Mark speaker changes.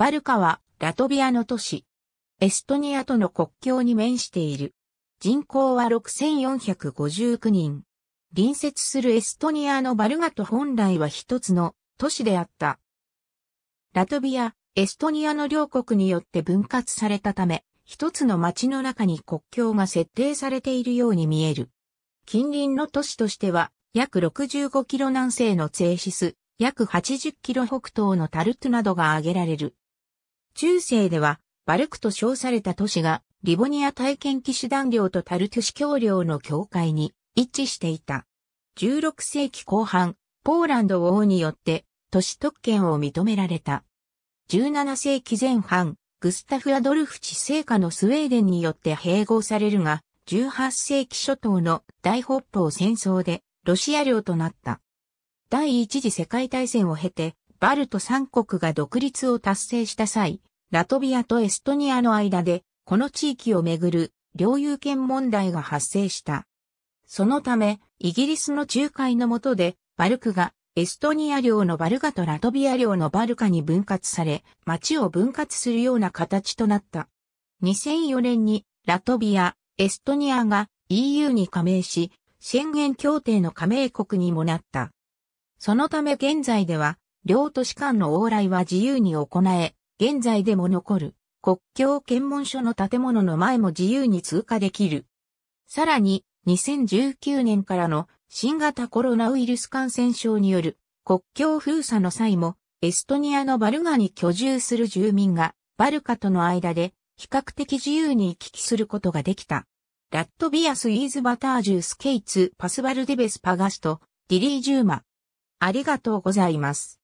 Speaker 1: バルカはラトビアの都市。エストニアとの国境に面している。
Speaker 2: 人口は6459人。隣接するエストニアのバルガと本来は一つの都市であった。ラトビア、エストニアの両国によって分割されたため、一つの町の中に国境が設定されているように見える。近隣の都市としては、約65キロ南西のツェーシス、約80キロ北東のタルトなどが挙げられる。中世では、バルクと称された都市が、リボニア体験騎士団領とタルトゥシ教領の境界に一致していた。16世紀後半、ポーランド王によって都市特権を認められた。17世紀前半、グスタフ・アドルフ治世下のスウェーデンによって併合されるが、18世紀初頭の大北方戦争でロシア領となった。第一次世界大戦を経て、バルト三国が独立を達成した際、ラトビアとエストニアの間で、この地域をめぐる領有権問題が発生した。そのため、イギリスの仲介の下で、バルクがエストニア領のバルカとラトビア領のバルカに分割され、町を分割するような形となった。2004年にラトビア、エストニアが EU に加盟し、宣言協定の加盟国にもなった。そのため現在では両都市間の往来は自由に行え、現在でも残る国境検問所の建物の前も自由に通過できる。さらに、2019年からの新型コロナウイルス感染症による国境封鎖の際も、エストニアのバルガに居住する住民が、バルカとの間で比較的自由に行き来することができた。ラットビアス・イーズ・バタージュ・スケイツ・パスバルデベス・パガスト、ディリー・ジュ
Speaker 1: ーマ。ありがとうございます。